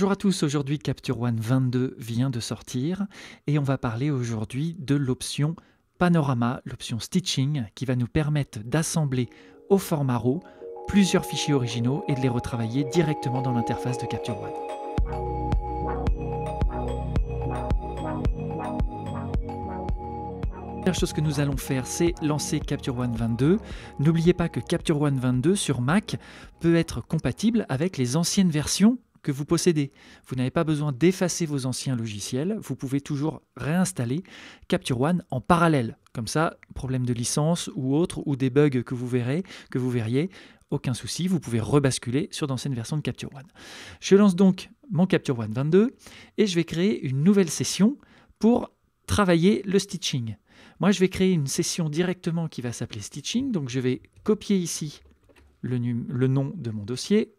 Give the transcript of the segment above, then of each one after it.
Bonjour à tous, aujourd'hui Capture One 22 vient de sortir et on va parler aujourd'hui de l'option Panorama, l'option Stitching qui va nous permettre d'assembler au format RAW plusieurs fichiers originaux et de les retravailler directement dans l'interface de Capture One. La première chose que nous allons faire, c'est lancer Capture One 22. N'oubliez pas que Capture One 22 sur Mac peut être compatible avec les anciennes versions que vous possédez. Vous n'avez pas besoin d'effacer vos anciens logiciels, vous pouvez toujours réinstaller Capture One en parallèle. Comme ça, problème de licence ou autre, ou des bugs que vous verrez, que vous verriez, aucun souci, vous pouvez rebasculer sur d'anciennes versions de Capture One. Je lance donc mon Capture One 22 et je vais créer une nouvelle session pour travailler le stitching. Moi, je vais créer une session directement qui va s'appeler stitching, donc je vais copier ici le, le nom de mon dossier,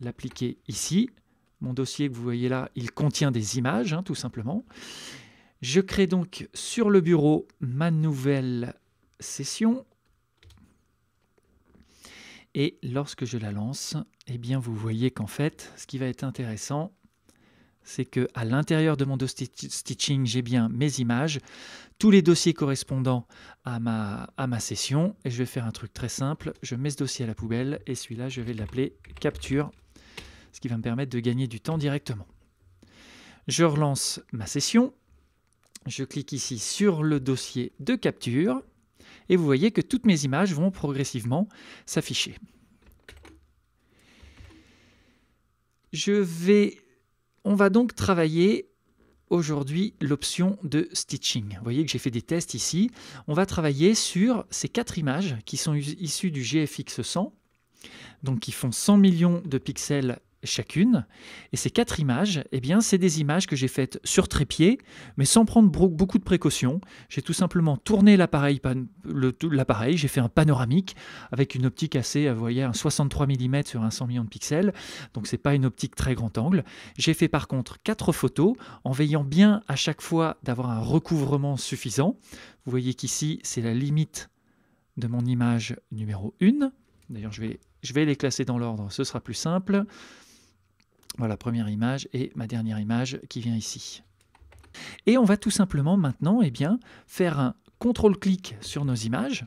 l'appliquer ici. Mon dossier que vous voyez là, il contient des images, hein, tout simplement. Je crée donc sur le bureau ma nouvelle session. Et lorsque je la lance, eh bien vous voyez qu'en fait, ce qui va être intéressant, c'est que à l'intérieur de mon stitching, j'ai bien mes images, tous les dossiers correspondants à ma, à ma session. Et je vais faire un truc très simple, je mets ce dossier à la poubelle et celui-là, je vais l'appeler capture ce qui va me permettre de gagner du temps directement. Je relance ma session, je clique ici sur le dossier de capture, et vous voyez que toutes mes images vont progressivement s'afficher. Je vais... On va donc travailler aujourd'hui l'option de stitching. Vous voyez que j'ai fait des tests ici. On va travailler sur ces quatre images qui sont issues du GFX 100, donc qui font 100 millions de pixels chacune. Et ces quatre images, eh bien, c'est des images que j'ai faites sur trépied, mais sans prendre beaucoup de précautions. J'ai tout simplement tourné l'appareil, j'ai fait un panoramique avec une optique assez, vous voyez, un 63 mm sur un 100 millions de pixels, donc c'est pas une optique très grand angle. J'ai fait par contre quatre photos en veillant bien à chaque fois d'avoir un recouvrement suffisant. Vous voyez qu'ici, c'est la limite de mon image numéro 1. D'ailleurs, je vais, je vais les classer dans l'ordre, ce sera plus simple. Voilà, première image et ma dernière image qui vient ici. Et on va tout simplement maintenant eh bien, faire un contrôle-clic sur nos images,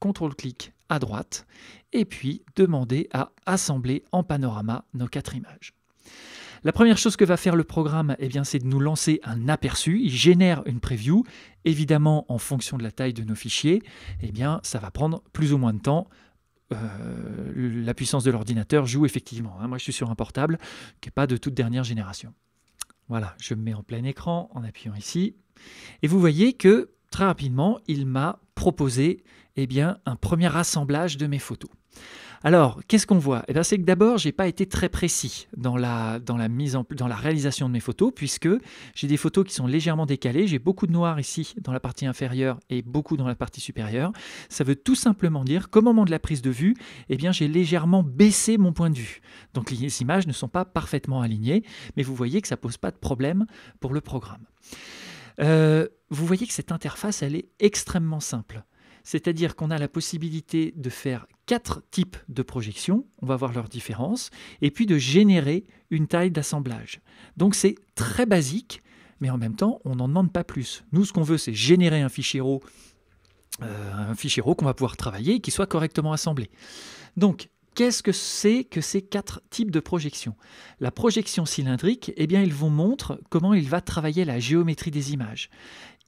contrôle-clic à droite, et puis demander à assembler en panorama nos quatre images. La première chose que va faire le programme, eh bien, c'est de nous lancer un aperçu. Il génère une preview. Évidemment, en fonction de la taille de nos fichiers, eh bien, ça va prendre plus ou moins de temps. Euh, la puissance de l'ordinateur joue effectivement. Hein. Moi, je suis sur un portable qui n'est pas de toute dernière génération. Voilà, je me mets en plein écran en appuyant ici. Et vous voyez que très rapidement, il m'a proposé eh bien, un premier assemblage de mes photos. Alors, qu'est-ce qu'on voit eh C'est que d'abord, je n'ai pas été très précis dans la, mise en, réalisation de mes photos, puisque j'ai des photos qui sont légèrement décalées. J'ai beaucoup de noir ici dans la partie inférieure et beaucoup dans la partie supérieure. Ça veut tout simplement dire qu'au moment de la prise de vue, eh bien, j'ai légèrement baissé mon point de vue. Donc les images ne sont pas parfaitement alignées, mais vous voyez que ça ne pose pas de problème pour le programme. Euh, vous voyez que cette interface, elle est extrêmement simple c'est-à-dire qu'on a la possibilité de faire quatre types de projections, on va voir leurs différences, et puis de générer une taille d'assemblage. Donc c'est très basique, mais en même temps, on n'en demande pas plus. Nous, ce qu'on veut, c'est générer un fichier euh, un fichier qu'on va pouvoir travailler et qui soit correctement assemblé. Donc, qu'est-ce que c'est que ces quatre types de projections La projection cylindrique, eh bien, il vous montre comment il va travailler la géométrie des images.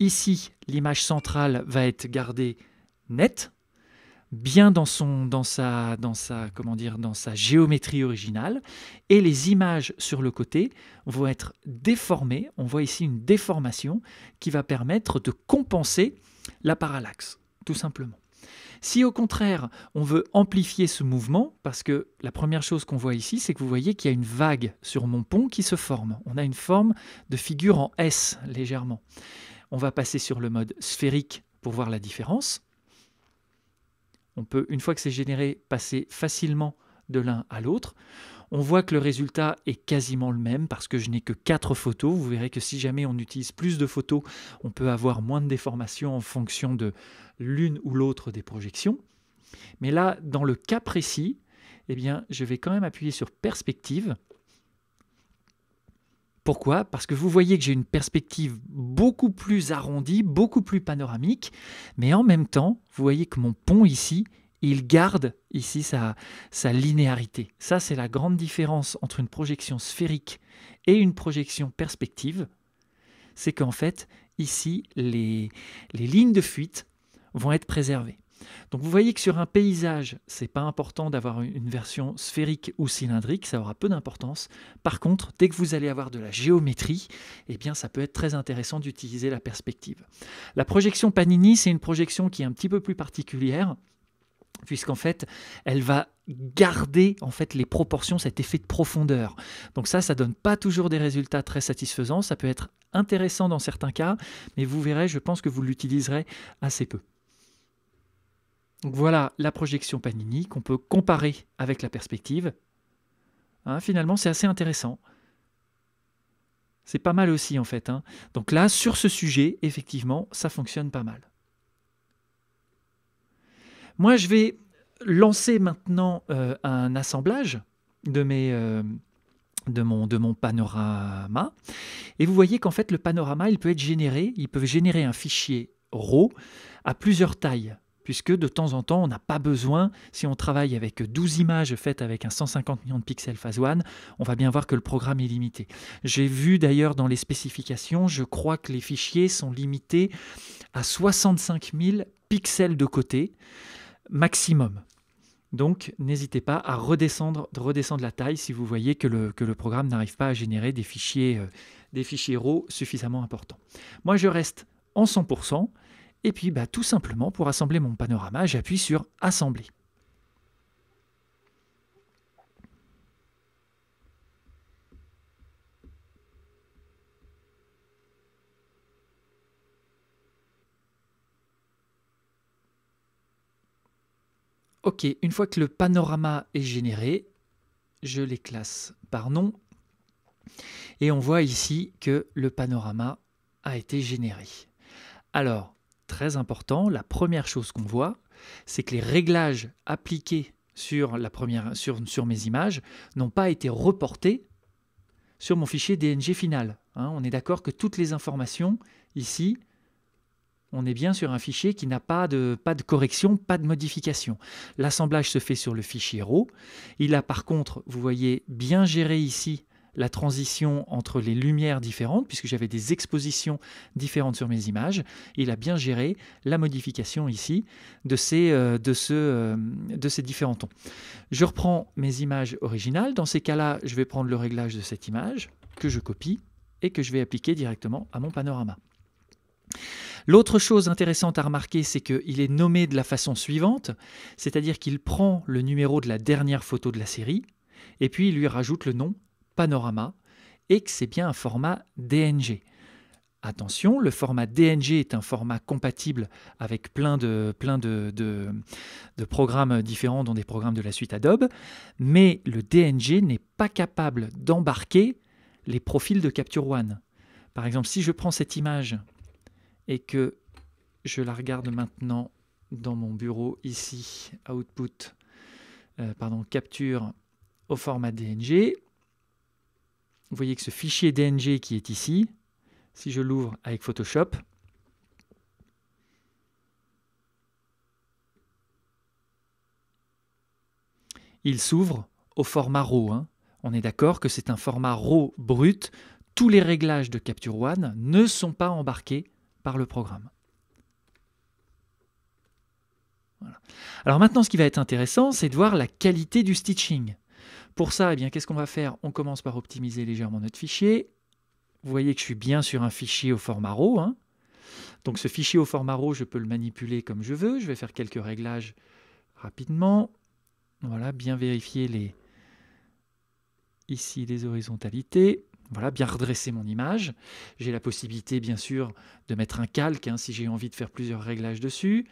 Ici, l'image centrale va être gardée net, bien dans son dans sa dans sa comment dire dans sa géométrie originale et les images sur le côté vont être déformées on voit ici une déformation qui va permettre de compenser la parallaxe tout simplement si au contraire on veut amplifier ce mouvement parce que la première chose qu'on voit ici c'est que vous voyez qu'il y a une vague sur mon pont qui se forme on a une forme de figure en S légèrement on va passer sur le mode sphérique pour voir la différence on peut, une fois que c'est généré, passer facilement de l'un à l'autre. On voit que le résultat est quasiment le même parce que je n'ai que quatre photos. Vous verrez que si jamais on utilise plus de photos, on peut avoir moins de déformations en fonction de l'une ou l'autre des projections. Mais là, dans le cas précis, eh bien, je vais quand même appuyer sur perspective pourquoi Parce que vous voyez que j'ai une perspective beaucoup plus arrondie, beaucoup plus panoramique, mais en même temps, vous voyez que mon pont ici, il garde ici sa, sa linéarité. Ça, c'est la grande différence entre une projection sphérique et une projection perspective. C'est qu'en fait, ici, les, les lignes de fuite vont être préservées. Donc vous voyez que sur un paysage, n'est pas important d'avoir une version sphérique ou cylindrique, ça aura peu d'importance. Par contre, dès que vous allez avoir de la géométrie, eh bien ça peut être très intéressant d'utiliser la perspective. La projection Panini, c'est une projection qui est un petit peu plus particulière puisqu'en fait, elle va garder en fait les proportions, cet effet de profondeur. Donc ça, ça donne pas toujours des résultats très satisfaisants. Ça peut être intéressant dans certains cas, mais vous verrez, je pense que vous l'utiliserez assez peu voilà la projection Panini qu'on peut comparer avec la perspective. Hein, finalement, c'est assez intéressant. C'est pas mal aussi en fait. Hein. Donc là, sur ce sujet, effectivement, ça fonctionne pas mal. Moi, je vais lancer maintenant euh, un assemblage de, mes, euh, de, mon, de mon panorama. Et vous voyez qu'en fait, le panorama, il peut être généré, il peut générer un fichier RAW à plusieurs tailles puisque de temps en temps, on n'a pas besoin, si on travaille avec 12 images faites avec un 150 millions de pixels phase 1, on va bien voir que le programme est limité. J'ai vu d'ailleurs dans les spécifications, je crois que les fichiers sont limités à 65 000 pixels de côté maximum. Donc n'hésitez pas à redescendre, redescendre la taille si vous voyez que le, programme n'arrive pas à générer des fichiers, euh, des fichiers RAW suffisamment importants. Moi je reste en 100%, et puis bah, tout simplement, pour assembler mon panorama, j'appuie sur Assembler. Ok, une fois que le panorama est généré, je les classe par nom. Et on voit ici que le panorama a été généré. Alors, très important, la première chose qu'on voit, c'est que les réglages appliqués sur, la première, sur, sur mes images n'ont pas été reportés sur mon fichier DNG final. Hein. on est d'accord que toutes les informations ici, on est bien sur un fichier qui n'a pas de, pas de correction, pas de modification. L'assemblage se fait sur le fichier RAW. Il a par contre, vous voyez, bien géré ici la transition entre les lumières différentes, puisque j'avais des expositions différentes sur mes images. il a bien géré la modification ici de ces, euh, euh, de ces différents tons. Je reprends mes images originales. Dans ces cas-là, je vais prendre le réglage de cette image que je copie et que je vais appliquer directement à mon panorama. L'autre chose intéressante à remarquer, c'est qu'il est nommé de la façon suivante, c'est-à-dire qu'il prend le numéro de la dernière photo de la série, et puis il lui rajoute le nom panorama et que c'est bien un format DNG. Attention, le format DNG est un format compatible avec plein de, plein de, de, programmes différents, dont des programmes de la suite Adobe, mais le DNG n'est pas capable d'embarquer les profils de Capture One. Par exemple, si je prends cette image et que je la regarde maintenant dans mon bureau ici, Output, euh, pardon, Capture au format DNG, vous voyez que ce fichier DNG qui est ici, si je l'ouvre avec Photoshop, il s'ouvre au format RAW. Hein. On est d'accord que c'est un format RAW brut. Tous les réglages de Capture One ne sont pas embarqués par le programme. Alors maintenant, ce qui va être intéressant, c'est de voir la qualité du stitching. Pour ça, eh bien, qu'est-ce qu'on va faire On commence par optimiser légèrement notre fichier. Vous voyez que je suis bien sur un fichier au format RAW. Hein. Donc ce fichier au format RAW, je peux le manipuler comme je veux. Je vais faire quelques réglages rapidement. Voilà, bien vérifier les ici les horizontalités. Voilà, bien redresser mon image. J'ai la possibilité, bien sûr, de mettre un calque hein, si j'ai envie de faire plusieurs réglages dessus.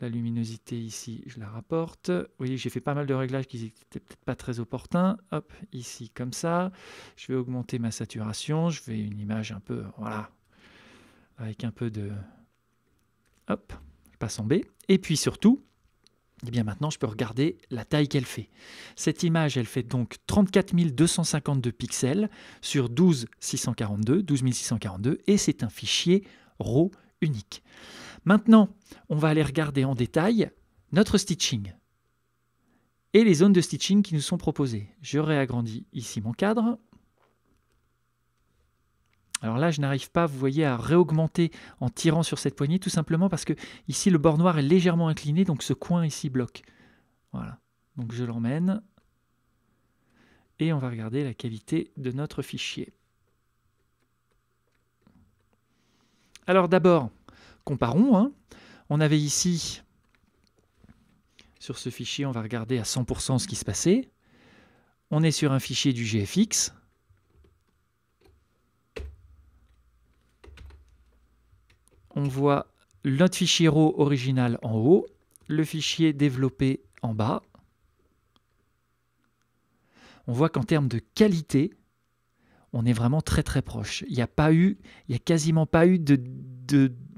La luminosité ici, je la rapporte. Vous voyez, j'ai fait pas mal de réglages qui n'étaient peut-être pas très opportuns. Hop, ici comme ça. Je vais augmenter ma saturation. Je vais une image un peu, voilà, avec un peu de... Hop, je passe en B. Et puis surtout, eh bien maintenant je peux regarder la taille qu'elle fait. Cette image, elle fait donc 34 252 pixels sur 12 642, 12 642, et c'est un fichier RAW unique. Maintenant, on va aller regarder en détail notre stitching et les zones de stitching qui nous sont proposées. Je réagrandis ici mon cadre. Alors là, je n'arrive pas, vous voyez, à réaugmenter en tirant sur cette poignée, tout simplement parce que ici, le bord noir est légèrement incliné, donc ce coin ici bloque. Voilà, donc je l'emmène. Et on va regarder la qualité de notre fichier. Alors d'abord, comparons. Hein. On avait ici, sur ce fichier, on va regarder à 100% ce qui se passait. On est sur un fichier du GFX. On voit notre fichier RAW original en haut, le fichier développé en bas. On voit qu'en termes de qualité, on est vraiment très très proche. Il n'y a pas eu, il y a quasiment pas eu de,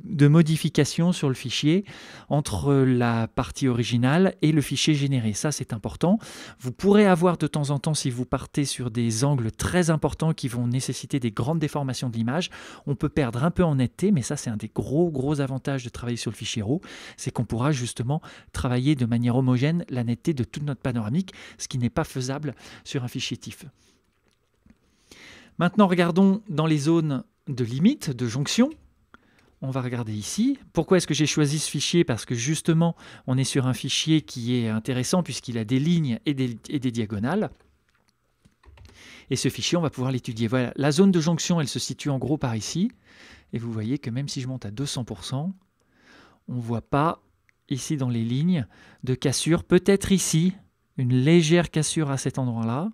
de modifications sur le fichier entre la partie originale et le fichier généré. Ça, c'est important. Vous pourrez avoir de temps en temps, si vous partez sur des angles très importants qui vont nécessiter des grandes déformations de l'image, on peut perdre un peu en netteté, mais ça, c'est un des gros, gros avantages de travailler sur le fichier RAW, c'est qu'on pourra justement travailler de manière homogène la netteté de toute notre panoramique, ce qui n'est pas faisable sur un fichier TIFF. Maintenant, regardons dans les zones de limite, de jonction, on va regarder ici. Pourquoi est-ce que j'ai choisi ce fichier Parce que justement, on est sur un fichier qui est intéressant puisqu'il a des lignes et des, diagonales. Et ce fichier, on va pouvoir l'étudier. Voilà, la zone de jonction, elle se situe en gros par ici. Et vous voyez que même si je monte à 200%, on ne voit pas ici dans les lignes de cassure. Peut-être ici, une légère cassure à cet endroit-là.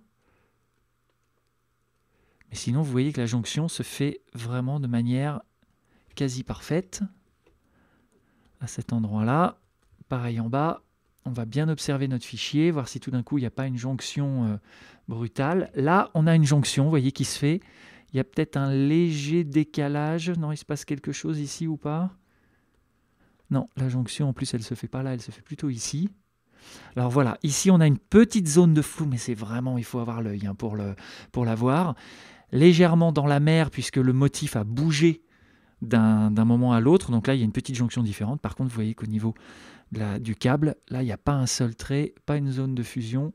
Mais sinon, vous voyez que la jonction se fait vraiment de manière quasi parfaite à cet endroit-là. Pareil en bas, on va bien observer notre fichier, voir si tout d'un coup il n'y a pas une jonction euh, brutale. Là, on a une jonction, vous voyez, qui se fait. Il y a peut-être un léger décalage. Non, il se passe quelque chose ici ou pas Non, la jonction, en plus, elle ne se fait pas là, elle se fait plutôt ici. Alors voilà, ici on a une petite zone de flou, mais c'est vraiment, il faut avoir l'œil hein, pour, pour la voir. Légèrement dans la mer, puisque le motif a bougé d'un moment à l'autre. Donc là, il y a une petite jonction différente. Par contre, vous voyez qu'au niveau du câble, là, il n'y a pas un seul trait, pas une zone de fusion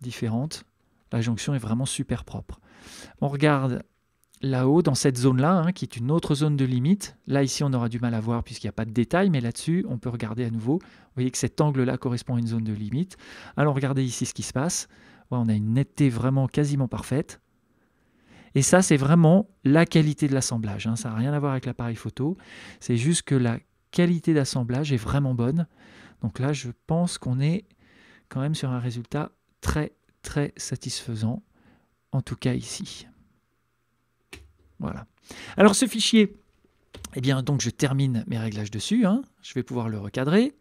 différente. La jonction est vraiment super propre. On regarde là-haut, dans cette zone-là, hein, qui est une autre zone de limite. Là, ici, on aura du mal à voir puisqu'il n'y a pas de détails mais là-dessus, on peut regarder à nouveau. Vous voyez que cet angle-là correspond à une zone de limite. Alors, regardez ici ce qui se passe. on a une netteté vraiment quasiment parfaite. Et ça, c'est vraiment la qualité de l'assemblage. Hein. Ça n'a rien à voir avec l'appareil photo. C'est juste que la qualité d'assemblage est vraiment bonne. Donc là, je pense qu'on est quand même sur un résultat très, très satisfaisant. En tout cas ici. Voilà. Alors ce fichier, eh bien, donc je termine mes réglages dessus. Hein. Je vais pouvoir le recadrer.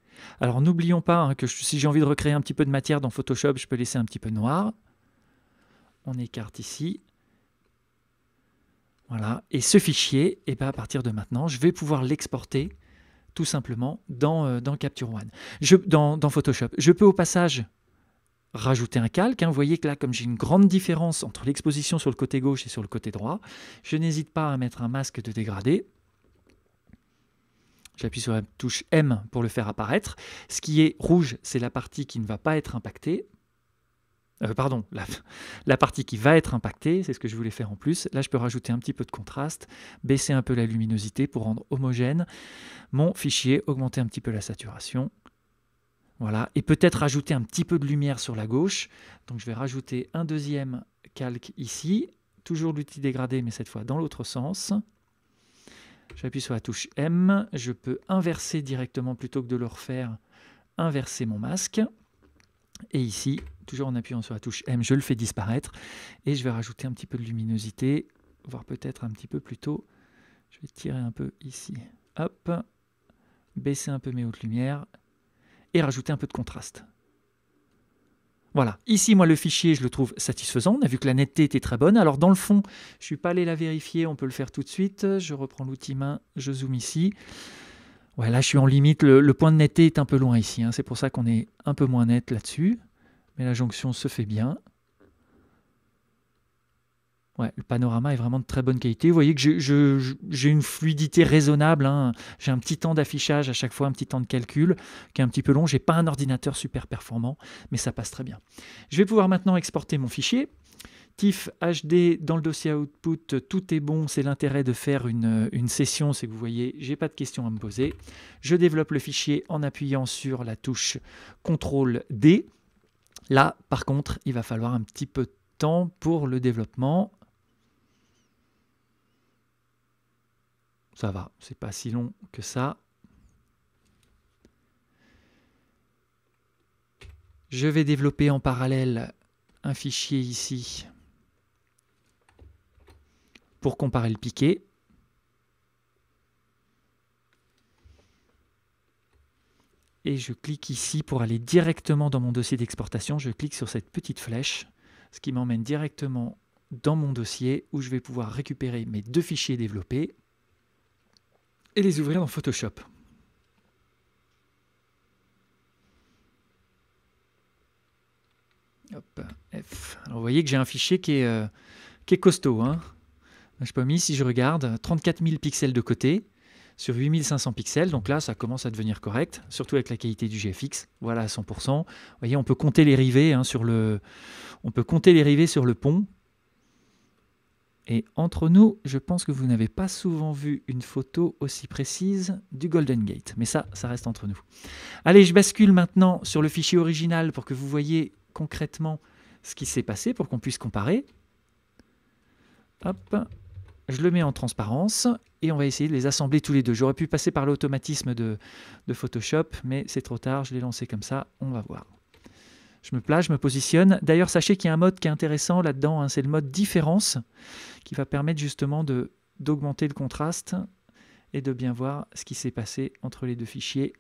Alors n'oublions pas hein, que si j'ai envie de recréer un petit peu de matière dans Photoshop, je peux laisser un petit peu noir. On écarte ici. Voilà. Et ce fichier, eh ben, à partir de maintenant, je vais pouvoir l'exporter tout simplement dans, euh, Capture One, je, dans, Photoshop. Je peux au passage rajouter un calque. Hein. Vous voyez que là, comme j'ai une grande différence entre l'exposition sur le côté gauche et sur le côté droit, je n'hésite pas à mettre un masque de dégradé. J'appuie sur la touche M pour le faire apparaître. Ce qui est rouge, c'est la partie qui ne va pas être impactée. Euh, pardon, la, la, partie qui va être impactée, c'est ce que je voulais faire en plus. Là, je peux rajouter un petit peu de contraste, baisser un peu la luminosité pour rendre homogène mon fichier, augmenter un petit peu la saturation. Voilà, et peut-être rajouter un petit peu de lumière sur la gauche. Donc je vais rajouter un deuxième calque ici, toujours l'outil dégradé, mais cette fois dans l'autre sens. J'appuie sur la touche M, je peux inverser directement plutôt que de le refaire, inverser mon masque. Et ici, toujours en appuyant sur la touche M, je le fais disparaître. Et je vais rajouter un petit peu de luminosité, voire peut-être un petit peu plus tôt. Je vais tirer un peu ici. Hop. Baisser un peu mes hautes lumières. Et rajouter un peu de contraste. Voilà, ici moi le fichier je le trouve satisfaisant, on a vu que la netteté était très bonne, alors dans le fond je ne suis pas allé la vérifier, on peut le faire tout de suite, je reprends l'outil main, je zoome ici, Ouais, là, je suis en limite. Le, point de netteté est un peu loin ici. Hein. C'est pour ça qu'on est un peu moins net là-dessus. Mais la jonction se fait bien. Ouais, le panorama est vraiment de très bonne qualité. Vous voyez que j'ai une fluidité raisonnable. Hein. J'ai un petit temps d'affichage à chaque fois, un petit temps de calcul qui est un petit peu long. Je n'ai pas un ordinateur super performant, mais ça passe très bien. Je vais pouvoir maintenant exporter mon fichier. HD dans le dossier output, tout est bon, c'est l'intérêt de faire une, une session, c'est que vous voyez, j'ai pas de questions à me poser. Je développe le fichier en appuyant sur la touche CTRL D. Là, par contre, il va falloir un petit peu de temps pour le développement. Ça va, c'est pas si long que ça. Je vais développer en parallèle un fichier ici pour comparer le piqué. Et je clique ici pour aller directement dans mon dossier d'exportation. Je clique sur cette petite flèche, ce qui m'emmène directement dans mon dossier où je vais pouvoir récupérer mes deux fichiers développés et les ouvrir dans Photoshop. Alors vous voyez que j'ai un fichier qui est, euh, qui est costaud. Hein ah, je me si je regarde, 34 000 pixels de côté sur 8500 pixels. Donc là, ça commence à devenir correct, surtout avec la qualité du GFX. Voilà, à 100%. Vous voyez, on peut compter les rivets hein, sur le, on peut compter les rivets sur le pont. Et entre nous, je pense que vous n'avez pas souvent vu une photo aussi précise du Golden Gate. Mais ça, ça reste entre nous. Allez, je bascule maintenant sur le fichier original pour que vous voyez concrètement ce qui s'est passé, pour qu'on puisse comparer. Hop, je le mets en transparence et on va essayer de les assembler tous les deux. J'aurais pu passer par l'automatisme de, Photoshop, mais c'est trop tard, je l'ai lancé comme ça, on va voir. Je me place, je me positionne. D'ailleurs, sachez qu'il y a un mode qui est intéressant là-dedans, hein, c'est le mode différence, qui va permettre justement d'augmenter le contraste et de bien voir ce qui s'est passé entre les deux fichiers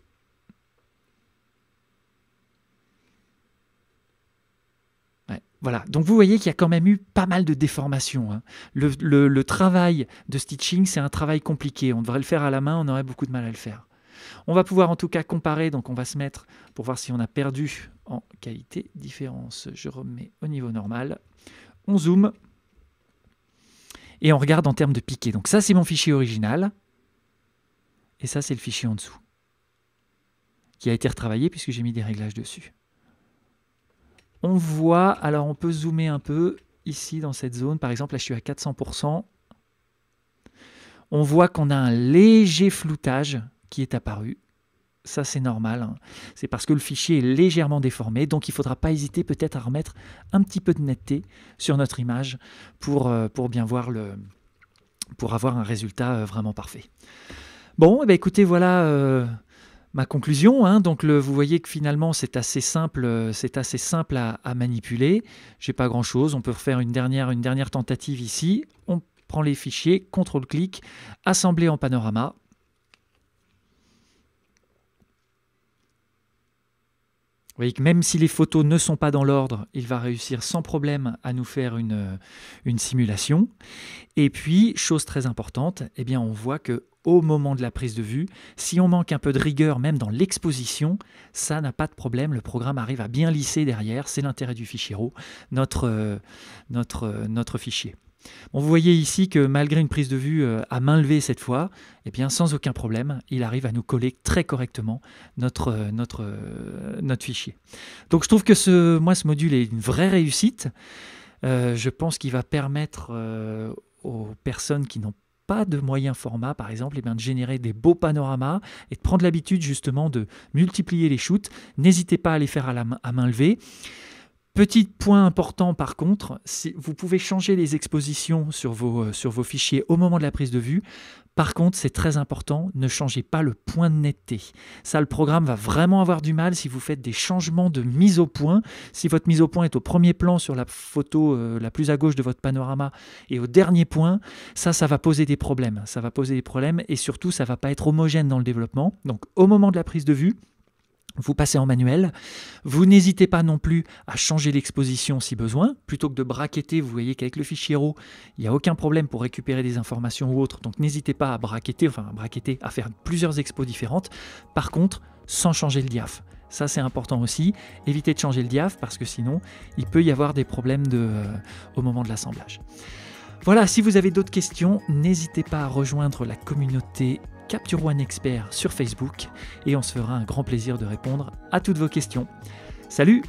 voilà, donc vous voyez qu'il y a quand même eu pas mal de déformations. Hein. Le, le, travail de stitching, c'est un travail compliqué. On devrait le faire à la main, on aurait beaucoup de mal à le faire. On va pouvoir en tout cas comparer, donc on va se mettre pour voir si on a perdu en qualité, différence. Je remets au niveau normal. On zoome et on regarde en termes de piqué. Donc ça, c'est mon fichier original et ça, c'est le fichier en dessous qui a été retravaillé puisque j'ai mis des réglages dessus. On voit, alors on peut zoomer un peu ici dans cette zone. Par exemple, là je suis à 400%. On voit qu'on a un léger floutage qui est apparu. Ça c'est normal. Hein. C'est parce que le fichier est légèrement déformé. Donc il ne faudra pas hésiter peut-être à remettre un petit peu de netteté sur notre image pour, euh, pour bien voir le, pour avoir un résultat euh, vraiment parfait. Bon, eh ben, écoutez, voilà euh, ma conclusion. Hein, donc vous voyez que finalement c'est assez simple, euh, c'est assez simple à, manipuler. manipuler. J'ai pas grand chose. On peut refaire une dernière, une dernière tentative ici. On prend les fichiers, contrôle clic, assembler en panorama. Vous voyez que même si les photos ne sont pas dans l'ordre, il va réussir sans problème à nous faire une, une simulation. Et puis, chose très importante, eh bien on voit que au moment de la prise de vue. Si on manque un peu de rigueur même dans l'exposition, ça n'a pas de problème, le programme arrive à bien lisser derrière, c'est l'intérêt du fichier RAW, notre, euh, notre, euh, notre fichier. vous voyez ici que malgré une prise de vue euh, à main levée cette fois, eh bien, sans aucun problème, il arrive à nous coller très correctement notre, notre, notre fichier. Donc je trouve que ce, ce module est une vraie réussite. je pense qu'il va permettre aux personnes qui n'ont pas de moyen format, par exemple, et eh bien de générer des beaux panoramas et de prendre l'habitude justement de multiplier les shoots. N'hésitez pas à les faire à, la à main levée. Petit point important par contre, vous pouvez changer les expositions euh, sur vos, fichiers au moment de la prise de vue. Par contre, c'est très important, ne changez pas le point de netteté. Ça, le programme va vraiment avoir du mal si vous faites des changements de mise au point. Si votre mise au point est au premier plan sur la photo euh, la plus à gauche de votre panorama et au dernier point, ça, ça va poser des problèmes. Ça va poser des problèmes et surtout, ça va pas être homogène dans le développement. Donc, au moment de la prise de vue, vous passez en manuel. Vous n'hésitez pas non plus à changer l'exposition si besoin. Plutôt que de braqueter, vous voyez qu'avec le fichier RAW, il n'y a aucun problème pour récupérer des informations ou autres. Donc n'hésitez pas à braqueter, enfin à braqueter, à faire plusieurs expos différentes. Par contre, sans changer le diaph. Ça, c'est important aussi. Évitez de changer le diaf parce que sinon, il peut y avoir des problèmes euh, au moment de l'assemblage. Voilà, si vous avez d'autres questions, n'hésitez pas à rejoindre la communauté Capture One Expert sur Facebook et on se fera un grand plaisir de répondre à toutes vos questions. Salut